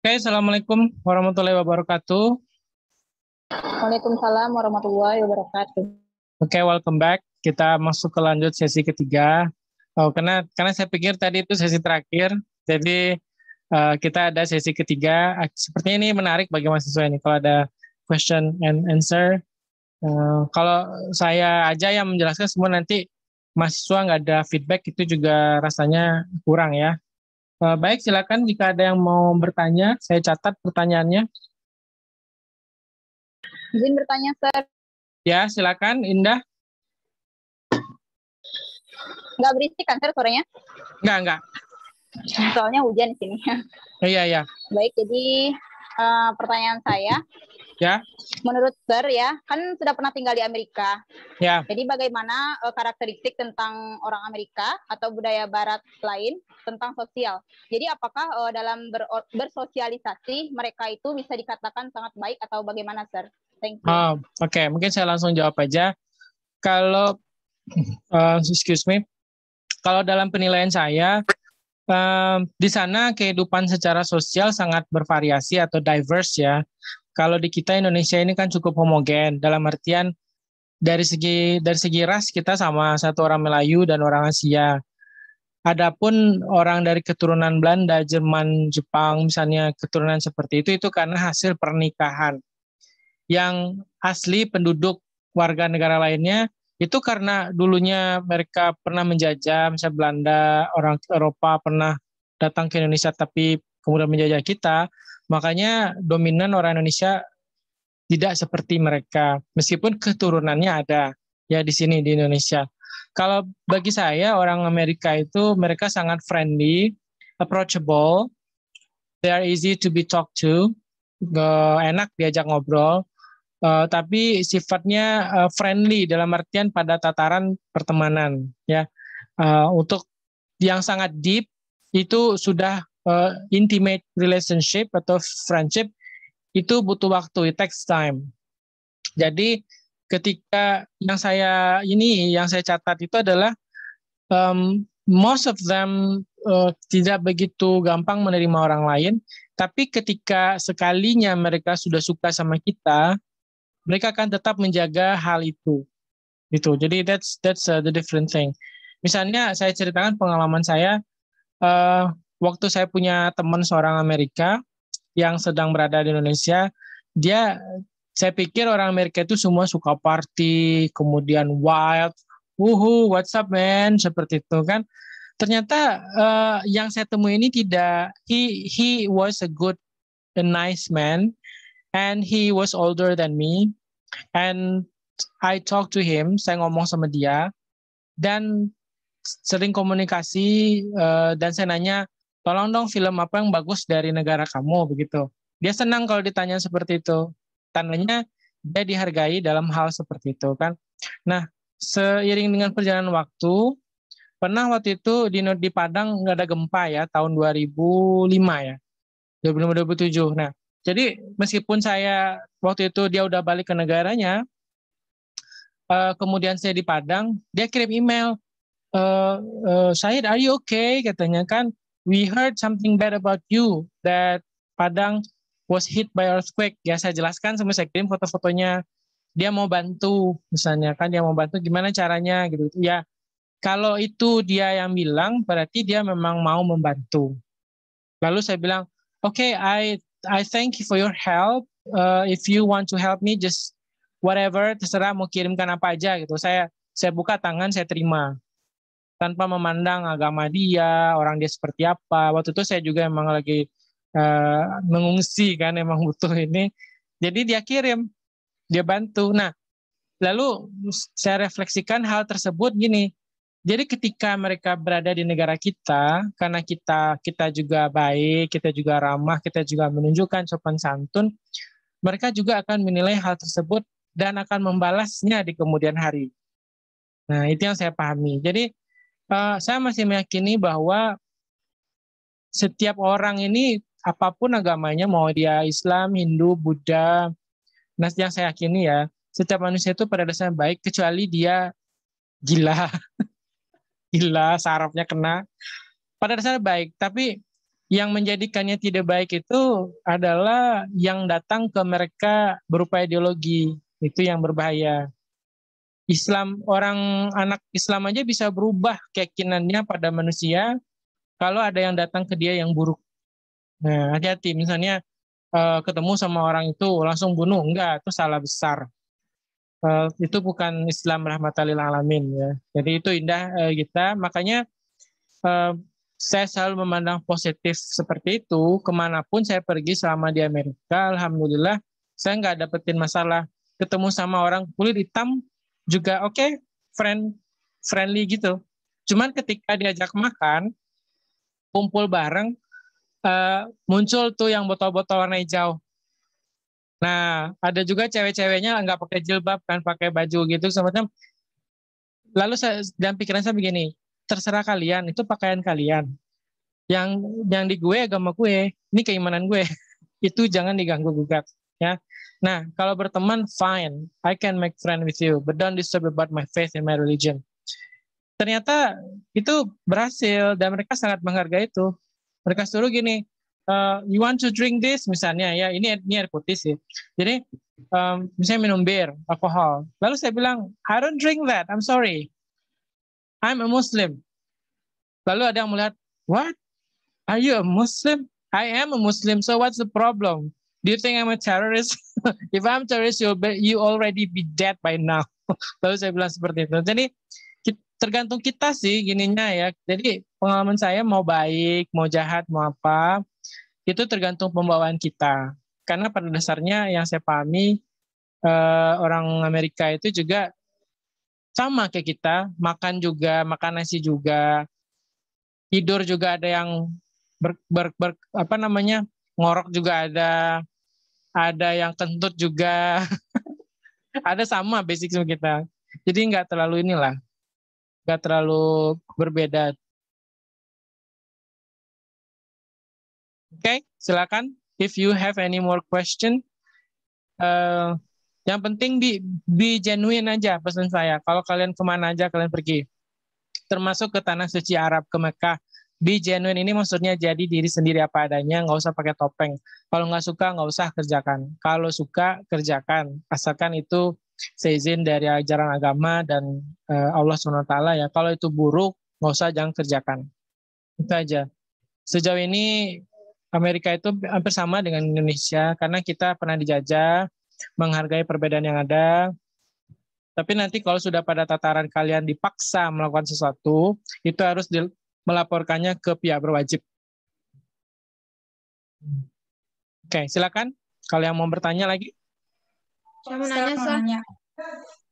Oke, Assalamualaikum warahmatullahi wabarakatuh. Waalaikumsalam warahmatullahi wabarakatuh. Oke, welcome back. Kita masuk ke lanjut sesi ketiga. Oh, karena karena saya pikir tadi itu sesi terakhir, jadi uh, kita ada sesi ketiga. Sepertinya ini menarik bagi mahasiswa ini kalau ada question and answer. Uh, kalau saya aja yang menjelaskan semua nanti mahasiswa nggak ada feedback itu juga rasanya kurang ya. Eh, baik, silakan jika ada yang mau bertanya, saya catat pertanyaannya. Izin bertanya, Sir. Ya, silakan Indah. Nggak berisik kan, Sir, suaranya? Nggak, nggak. Soalnya hujan di sini. Iya, iya. Baik, jadi uh, pertanyaan saya, Ya. Menurut Ber ya, kan sudah pernah tinggal di Amerika. Ya. Jadi bagaimana uh, karakteristik tentang orang Amerika atau budaya Barat lain tentang sosial. Jadi apakah uh, dalam ber bersosialisasi mereka itu bisa dikatakan sangat baik atau bagaimana, Sir? Thank you. Oh, Oke, okay. mungkin saya langsung jawab aja. Kalau uh, excuse me, kalau dalam penilaian saya di sana kehidupan secara sosial sangat bervariasi atau diverse ya. Kalau di kita Indonesia ini kan cukup homogen dalam artian dari segi dari segi ras kita sama satu orang Melayu dan orang Asia. Adapun orang dari keturunan Belanda, Jerman, Jepang misalnya keturunan seperti itu itu karena hasil pernikahan. Yang asli penduduk warga negara lainnya itu karena dulunya mereka pernah menjajah, misalnya Belanda, orang Eropa pernah datang ke Indonesia tapi kemudian menjajah kita, Makanya dominan orang Indonesia tidak seperti mereka, meskipun keturunannya ada ya di sini di Indonesia. Kalau bagi saya orang Amerika itu mereka sangat friendly, approachable, they are easy to be talked to, uh, enak diajak ngobrol, uh, tapi sifatnya uh, friendly dalam artian pada tataran pertemanan ya. Uh, untuk yang sangat deep itu sudah uh, intimate relationship atau friendship itu butuh waktu, it takes time. Jadi ketika yang saya ini yang saya catat itu adalah um, most of them uh, tidak begitu gampang menerima orang lain, tapi ketika sekalinya mereka sudah suka sama kita, mereka akan tetap menjaga hal itu. Gitu. Jadi that's that's uh, the different thing. Misalnya saya ceritakan pengalaman saya uh, waktu saya punya teman seorang Amerika yang sedang berada di Indonesia, dia saya pikir orang Amerika itu semua suka party, kemudian wild, wuhu, what's up man, seperti itu kan. Ternyata uh, yang saya temui ini tidak, he he was a good, a nice man, and he was older than me, and I talk to him, saya ngomong sama dia, dan sering komunikasi uh, dan saya nanya tolong dong film apa yang bagus dari negara kamu begitu. Dia senang kalau ditanya seperti itu. Tandanya dia dihargai dalam hal seperti itu kan. Nah, seiring dengan perjalanan waktu, pernah waktu itu di di Padang nggak ada gempa ya tahun 2005 ya. 2007. Nah, jadi meskipun saya waktu itu dia udah balik ke negaranya, eh, kemudian saya di Padang, dia kirim email, Uh, eh, uh, eh, Syed, are you okay? Katanya kan, we heard something bad about you that Padang was hit by earthquake. Ya saya jelaskan semua saya kirim foto-fotonya. Dia mau bantu misalnya kan dia mau bantu gimana caranya gitu, gitu. Ya kalau itu dia yang bilang berarti dia memang mau membantu. Lalu saya bilang, "Oke, okay, I I thank you for your help. Uh, if you want to help me just whatever terserah mau kirimkan apa aja gitu." Saya saya buka tangan, saya terima tanpa memandang agama dia, orang dia seperti apa. Waktu itu saya juga emang lagi uh, mengungsi kan, emang butuh ini. Jadi dia kirim, dia bantu. Nah, lalu saya refleksikan hal tersebut gini. Jadi ketika mereka berada di negara kita, karena kita kita juga baik, kita juga ramah, kita juga menunjukkan sopan santun, mereka juga akan menilai hal tersebut dan akan membalasnya di kemudian hari. Nah, itu yang saya pahami. Jadi uh, saya masih meyakini bahwa setiap orang ini apapun agamanya mau dia Islam, Hindu, Buddha, nah yang saya yakini ya, setiap manusia itu pada dasarnya baik kecuali dia gila. gila, sarafnya kena. Pada dasarnya baik, tapi yang menjadikannya tidak baik itu adalah yang datang ke mereka berupa ideologi. Itu yang berbahaya. Islam orang anak Islam aja bisa berubah keyakinannya pada manusia kalau ada yang datang ke dia yang buruk. Nah, hati-hati misalnya eh, ketemu sama orang itu langsung bunuh enggak itu salah besar. Eh, itu bukan Islam rahmatalil alamin ya. Jadi itu indah eh, kita makanya saya selalu memandang positif seperti itu kemanapun saya pergi selama di Amerika alhamdulillah saya nggak dapetin masalah ketemu sama orang kulit hitam juga oke okay, friend friendly gitu. Cuman ketika diajak makan, kumpul bareng, uh, muncul tuh yang botol-botol warna hijau. Nah, ada juga cewek-ceweknya nggak pakai jilbab kan, pakai baju gitu. semacam. lalu saya, dalam pikiran saya begini, terserah kalian, itu pakaian kalian. Yang yang di gue agama gue, ini keimanan gue. itu jangan diganggu gugat. Ya, Nah, kalau berteman, fine. I can make friend with you, but don't disturb about my faith and my religion. Ternyata itu berhasil dan mereka sangat menghargai itu. Mereka suruh gini, uh, you want to drink this misalnya ya, ini ini air putih sih. Jadi um, misalnya minum bir, alkohol. Lalu saya bilang, I don't drink that, I'm sorry. I'm a Muslim. Lalu ada yang melihat, what? Are you a Muslim? I am a Muslim, so what's the problem? do you think I'm a terrorist? If I'm terrorist, you you already be dead by now. Lalu saya bilang seperti itu. Jadi tergantung kita sih gininya ya. Jadi pengalaman saya mau baik, mau jahat, mau apa, itu tergantung pembawaan kita. Karena pada dasarnya yang saya pahami eh, orang Amerika itu juga sama kayak kita, makan juga, makan nasi juga, tidur juga ada yang ber, ber, ber apa namanya ngorok juga ada ada yang kentut juga ada sama basic sama kita jadi nggak terlalu inilah nggak terlalu berbeda oke okay, silakan if you have any more question uh, yang penting di be genuine aja pesan saya kalau kalian kemana aja kalian pergi termasuk ke tanah suci Arab ke Mekah Be genuine ini maksudnya jadi diri sendiri apa adanya, nggak usah pakai topeng. Kalau nggak suka, nggak usah kerjakan. Kalau suka, kerjakan. Asalkan itu seizin dari ajaran agama dan uh, Allah SWT ya. Kalau itu buruk, nggak usah, jangan kerjakan. Itu aja. Sejauh ini Amerika itu hampir sama dengan Indonesia karena kita pernah dijajah, menghargai perbedaan yang ada, tapi nanti kalau sudah pada tataran kalian dipaksa melakukan sesuatu, itu harus di, melaporkannya ke pihak berwajib. Oke, silakan. Kalau yang mau bertanya lagi. Saya mau nanya,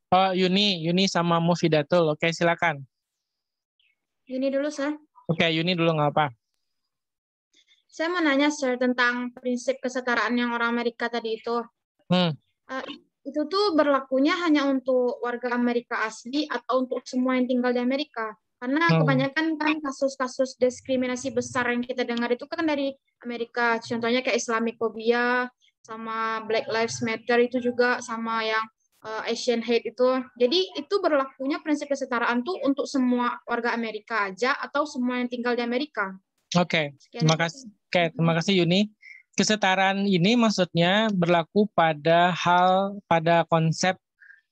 Oh, Yuni, Yuni sama Mufidatul. Oke, silakan. Yuni dulu, Sir. Oke, Yuni dulu nggak apa. Saya mau nanya, Sir, tentang prinsip kesetaraan yang orang Amerika tadi itu. Hmm. Uh, itu tuh berlakunya hanya untuk warga Amerika asli atau untuk semua yang tinggal di Amerika? Karena hmm. kebanyakan kan kasus-kasus diskriminasi besar yang kita dengar itu kan dari Amerika. Contohnya kayak Islamophobia sama Black Lives Matter itu juga sama yang uh, Asian hate itu. Jadi itu berlakunya prinsip kesetaraan tuh untuk semua warga Amerika aja atau semua yang tinggal di Amerika. Oke, okay. terima kasih. okay, terima kasih Yuni. Kesetaraan ini maksudnya berlaku pada hal pada konsep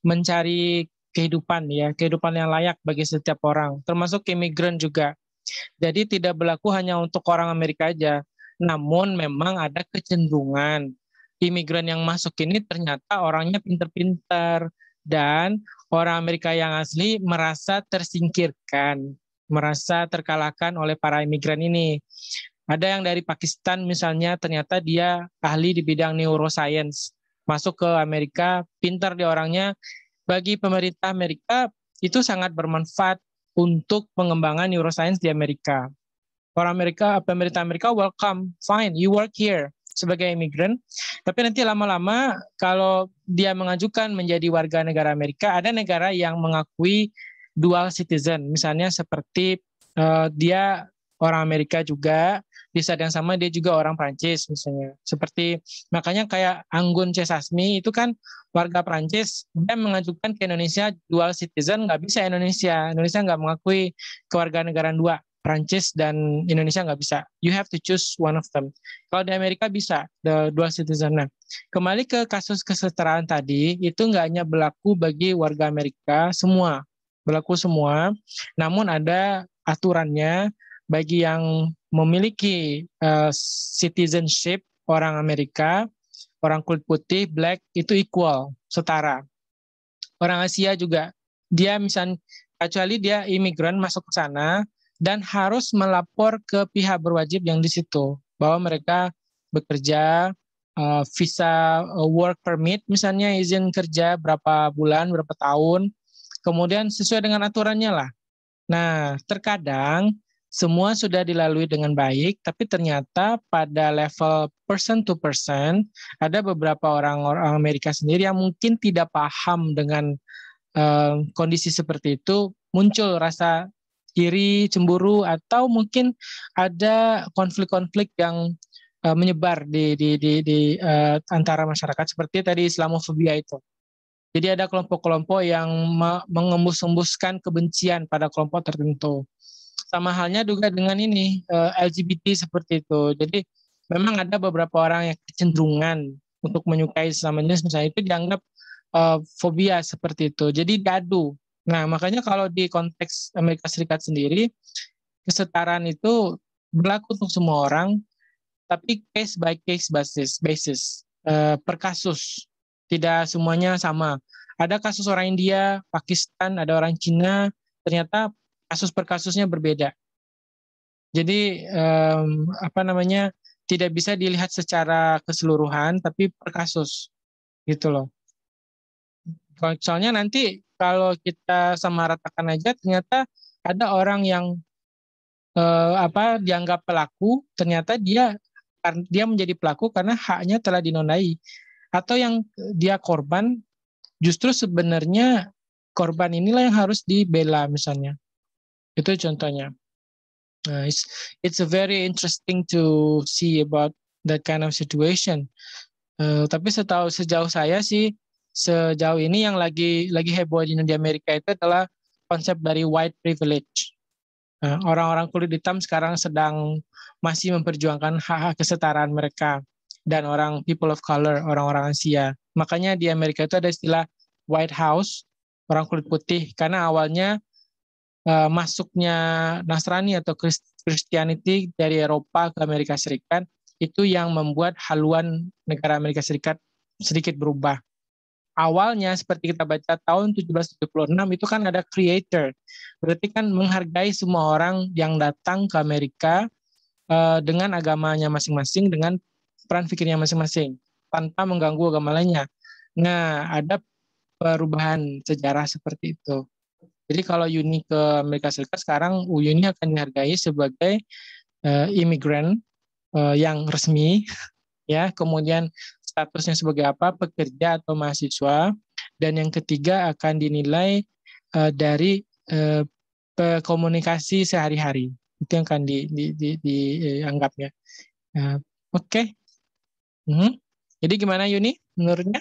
mencari kehidupan ya, kehidupan yang layak bagi setiap orang, termasuk imigran juga. Jadi tidak berlaku hanya untuk orang Amerika aja, namun memang ada kecenderungan imigran yang masuk ini ternyata orangnya pinter-pinter dan orang Amerika yang asli merasa tersingkirkan, merasa terkalahkan oleh para imigran ini. Ada yang dari Pakistan misalnya ternyata dia ahli di bidang neuroscience, masuk ke Amerika, pintar di orangnya, bagi pemerintah Amerika itu sangat bermanfaat untuk pengembangan neuroscience di Amerika. Orang Amerika, pemerintah Amerika welcome, fine, you work here sebagai imigran. Tapi nanti lama-lama kalau dia mengajukan menjadi warga negara Amerika, ada negara yang mengakui dual citizen, misalnya seperti uh, dia orang Amerika juga di saat yang sama dia juga orang Prancis misalnya seperti makanya kayak Anggun Cesasmi itu kan warga Prancis dia mengajukan ke Indonesia dual citizen nggak bisa Indonesia Indonesia nggak mengakui kewarganegaraan dua Prancis dan Indonesia nggak bisa. You have to choose one of them. Kalau di Amerika bisa, the dual citizen. Nah, kembali ke kasus kesetaraan tadi, itu nggak hanya berlaku bagi warga Amerika semua, berlaku semua. Namun ada aturannya bagi yang memiliki uh, citizenship orang Amerika, orang kulit putih, black itu equal, setara. Orang Asia juga dia misalnya kecuali dia imigran masuk ke sana dan harus melapor ke pihak berwajib yang di situ bahwa mereka bekerja uh, visa uh, work permit misalnya izin kerja berapa bulan berapa tahun kemudian sesuai dengan aturannya lah nah terkadang semua sudah dilalui dengan baik, tapi ternyata pada level person to person ada beberapa orang orang Amerika sendiri yang mungkin tidak paham dengan uh, kondisi seperti itu muncul rasa iri, cemburu atau mungkin ada konflik-konflik yang uh, menyebar di di di, di uh, antara masyarakat seperti tadi Islamofobia itu. Jadi ada kelompok-kelompok yang mengembus-embuskan kebencian pada kelompok tertentu. Sama halnya juga dengan ini eh, LGBT seperti itu. Jadi memang ada beberapa orang yang kecenderungan untuk menyukai sesama jenis misalnya itu dianggap uh, fobia seperti itu. Jadi dadu Nah, makanya kalau di konteks Amerika Serikat sendiri kesetaraan itu berlaku untuk semua orang tapi case by case basis basis uh, per kasus. Tidak semuanya sama. Ada kasus orang India, Pakistan, ada orang Cina, ternyata kasus per kasusnya berbeda. Jadi um, apa namanya tidak bisa dilihat secara keseluruhan tapi per kasus gitu loh. Soalnya nanti kalau kita sama ratakan aja ternyata ada orang yang uh, apa dianggap pelaku ternyata dia dia menjadi pelaku karena haknya telah dinonai atau yang dia korban justru sebenarnya korban inilah yang harus dibela misalnya itu contohnya. Uh, it's it's a very interesting to see about that kind of situation. Uh, tapi setahu sejauh saya sih sejauh ini yang lagi lagi heboh di Amerika itu adalah konsep dari white privilege. orang eh, orang-orang kulit hitam sekarang sedang masih memperjuangkan hak-hak kesetaraan mereka dan orang people of color, orang-orang Asia. Makanya di Amerika itu ada istilah White House, orang kulit putih, karena awalnya Eh, masuknya Nasrani atau Christianity dari Eropa ke Amerika Serikat itu yang membuat haluan negara Amerika Serikat sedikit berubah. Awalnya seperti kita baca tahun 1776 itu kan ada creator. Berarti kan menghargai semua orang yang datang ke Amerika uh, dengan agamanya masing-masing, dengan peran pikirnya masing-masing tanpa mengganggu agama lainnya. Nah, ada perubahan sejarah seperti itu. Jadi kalau Uni ke Amerika Serikat sekarang Uni akan dihargai sebagai uh, eh, imigran uh, eh, yang resmi ya, kemudian statusnya sebagai apa, pekerja atau mahasiswa dan yang ketiga akan dinilai uh, dari uh, komunikasi sehari-hari. Itu yang akan di, di, di, dianggapnya. Uh, Oke. Okay. Mm -hmm. Jadi gimana Yuni menurutnya?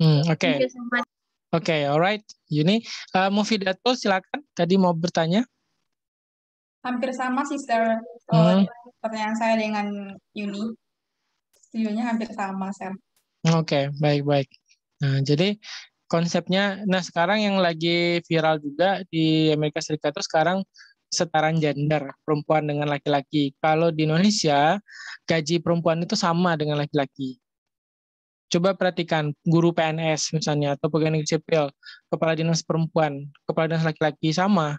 Hmm, oke. Okay. Oke, okay, alright. Yuni, uh, eh, Mufidatul silakan tadi mau bertanya. Hampir sama sister. So, hmm. Oh, iya. pertanyaan saya dengan Yuni. Studionya hampir sama, Sam. Oke, okay, baik-baik. Nah, jadi konsepnya nah sekarang yang lagi viral juga di Amerika Serikat itu sekarang setara gender perempuan dengan laki-laki. Kalau di Indonesia gaji perempuan itu sama dengan laki-laki. Coba perhatikan guru PNS misalnya atau pegawai negeri sipil, kepala dinas perempuan, kepala dinas laki-laki sama.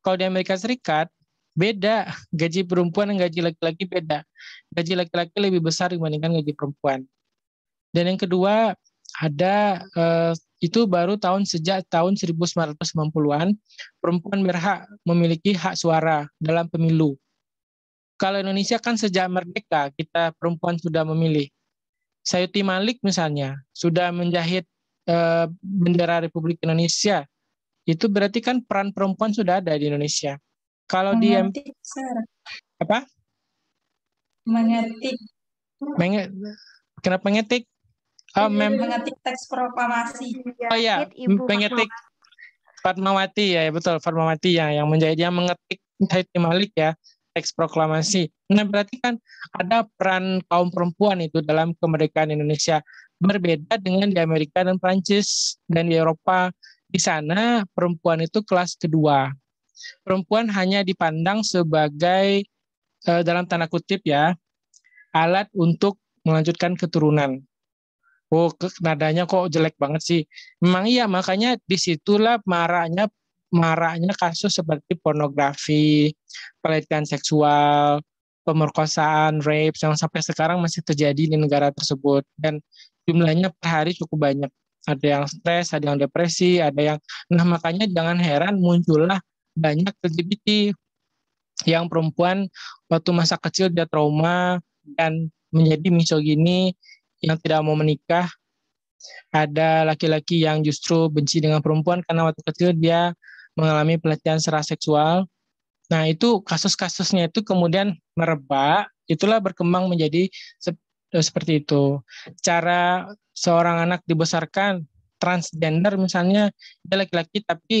Kalau di Amerika Serikat beda gaji perempuan dan gaji laki-laki beda. Gaji laki-laki lebih besar dibandingkan gaji perempuan. Dan yang kedua ada eh, itu baru tahun sejak tahun 1990-an perempuan berhak memiliki hak suara dalam pemilu. Kalau Indonesia kan sejak merdeka kita perempuan sudah memilih. Sayuti Malik misalnya sudah menjahit e, bendera Republik Indonesia, itu berarti kan peran perempuan sudah ada di Indonesia. Kalau dia apa? Mengetik. Menge, kenapa mengetik? Oh, iya, mem mengetik teks proklamasi. Oh ya, mengetik Fatmawati ya, betul Fatmawati ya, yang menjadi yang mengetik Sayuti Malik ya teks proklamasi. Nah, berarti kan ada peran kaum perempuan itu dalam kemerdekaan Indonesia berbeda dengan di Amerika dan Prancis dan di Eropa. Di sana perempuan itu kelas kedua. Perempuan hanya dipandang sebagai eh, dalam tanda kutip ya alat untuk melanjutkan keturunan. Oh, nadanya kok jelek banget sih. Memang iya, makanya disitulah marahnya maraknya kasus seperti pornografi, pelecehan seksual, pemerkosaan, rape yang sampai sekarang masih terjadi di negara tersebut dan jumlahnya per hari cukup banyak. Ada yang stres, ada yang depresi, ada yang nah makanya jangan heran muncullah banyak LGBT yang perempuan waktu masa kecil dia trauma dan menjadi misogini yang tidak mau menikah. Ada laki-laki yang justru benci dengan perempuan karena waktu kecil dia mengalami pelecehan secara seksual. Nah, itu kasus-kasusnya itu kemudian merebak, itulah berkembang menjadi e, seperti itu. Cara seorang anak dibesarkan transgender misalnya dia laki-laki tapi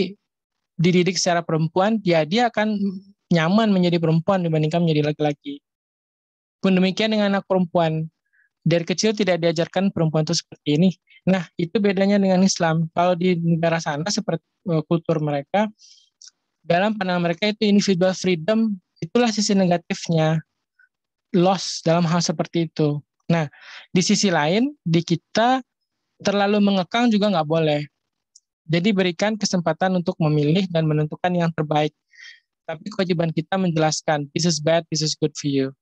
dididik secara perempuan, ya dia akan nyaman menjadi perempuan dibandingkan menjadi laki-laki. Pun demikian dengan anak perempuan dari kecil tidak diajarkan perempuan itu seperti ini. Nah, itu bedanya dengan Islam. Kalau di negara sana seperti e, kultur mereka dalam pandangan mereka itu individual freedom itulah sisi negatifnya loss dalam hal seperti itu. Nah, di sisi lain di kita terlalu mengekang juga nggak boleh. Jadi berikan kesempatan untuk memilih dan menentukan yang terbaik. Tapi kewajiban kita menjelaskan this is bad, this is good for you.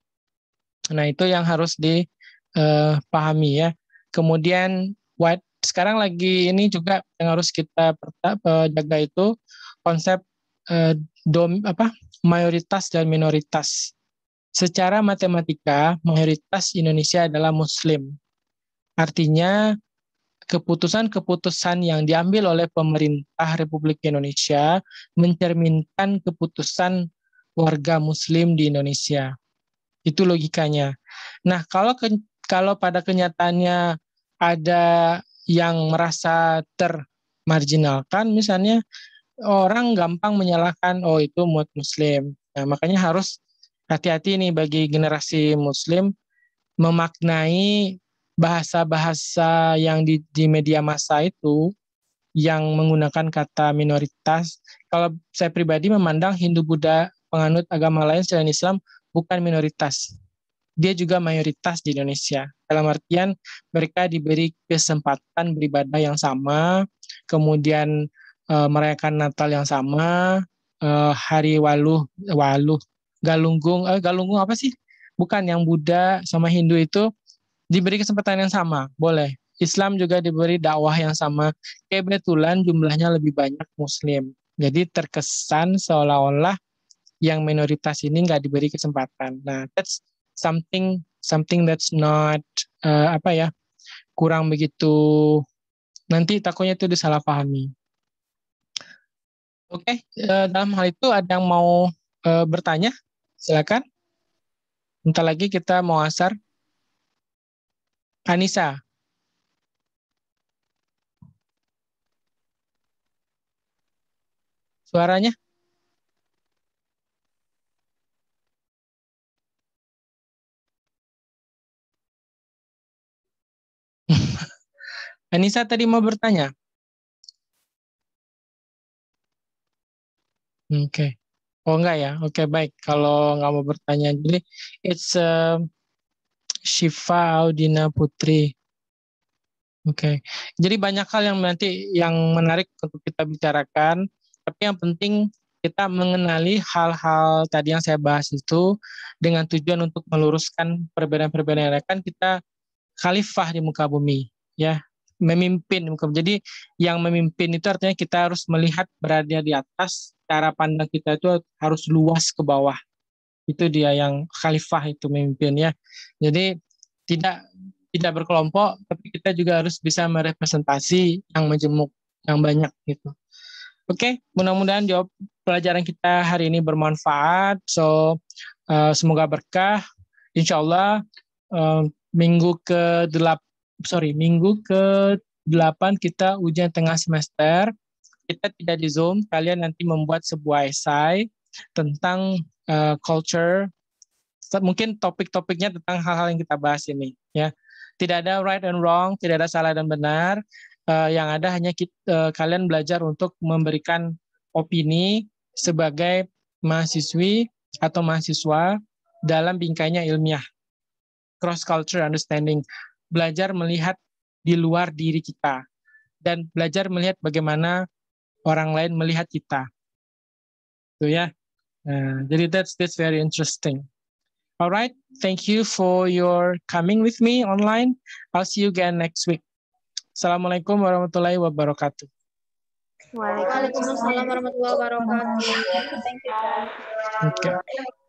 Nah, itu yang harus di uh, pahami ya. Kemudian white sekarang lagi ini juga yang harus kita eh, jaga itu konsep uh, dom apa mayoritas dan minoritas. Secara matematika, mayoritas Indonesia adalah muslim. Artinya keputusan-keputusan yang diambil oleh pemerintah Republik Indonesia mencerminkan keputusan warga muslim di Indonesia. Itu logikanya. Nah, kalau kalau pada kenyataannya ada yang merasa termarginalkan misalnya orang gampang menyalahkan oh itu muat muslim nah, makanya harus hati-hati nih bagi generasi muslim memaknai bahasa-bahasa yang di, di media massa itu yang menggunakan kata minoritas kalau saya pribadi memandang Hindu Buddha penganut agama lain selain Islam bukan minoritas dia juga mayoritas di Indonesia. Dalam artian mereka diberi kesempatan beribadah yang sama, kemudian e, merayakan Natal yang sama, e, hari Waluh Waluh Galunggung eh, Galunggung apa sih? Bukan yang Buddha sama Hindu itu diberi kesempatan yang sama, boleh. Islam juga diberi dakwah yang sama. Kebetulan jumlahnya lebih banyak Muslim. Jadi terkesan seolah-olah yang minoritas ini nggak diberi kesempatan. Nah, that's something something that's not uh, apa ya kurang begitu nanti takutnya itu disalahpahami. Oke, okay, uh, eh, dalam hal itu ada yang mau uh, bertanya? Silakan. Entah lagi kita mau asar. Anissa. Suaranya? Anissa tadi mau bertanya. Oke. Okay. Oh enggak ya. Oke okay, baik. Kalau nggak mau bertanya, jadi it's uh, Shiva Audina Putri. Oke. Okay. Jadi banyak hal yang nanti yang menarik untuk kita bicarakan. Tapi yang penting kita mengenali hal-hal tadi yang saya bahas itu dengan tujuan untuk meluruskan perbedaan-perbedaan yang kan kita khalifah di muka bumi. Ya, memimpin. Jadi yang memimpin itu artinya kita harus melihat berada di atas, cara pandang kita itu harus luas ke bawah. Itu dia yang khalifah itu memimpin ya. Jadi tidak tidak berkelompok, tapi kita juga harus bisa merepresentasi yang menjemuk, yang banyak gitu. Oke, okay, mudah-mudahan jawab pelajaran kita hari ini bermanfaat. So, uh, semoga berkah. insyaallah uh, eh, minggu ke-8 sorry minggu ke 8 kita ujian tengah semester. Kita tidak di Zoom, kalian nanti membuat sebuah esai tentang uh, culture. Mungkin topik-topiknya tentang hal-hal yang kita bahas ini ya. Tidak ada right and wrong, tidak ada salah dan benar. Uh, yang ada hanya kita, uh, eh, kalian belajar untuk memberikan opini sebagai mahasiswi atau mahasiswa dalam bingkainya ilmiah cross culture understanding belajar melihat di luar diri kita dan belajar melihat bagaimana orang lain melihat kita. Itu ya. Uh, jadi that's that's very interesting. All right, thank you for your coming with me online. I'll see you again next week. Assalamualaikum warahmatullahi wabarakatuh. Waalaikumsalam warahmatullahi wabarakatuh. Thank you. Okay.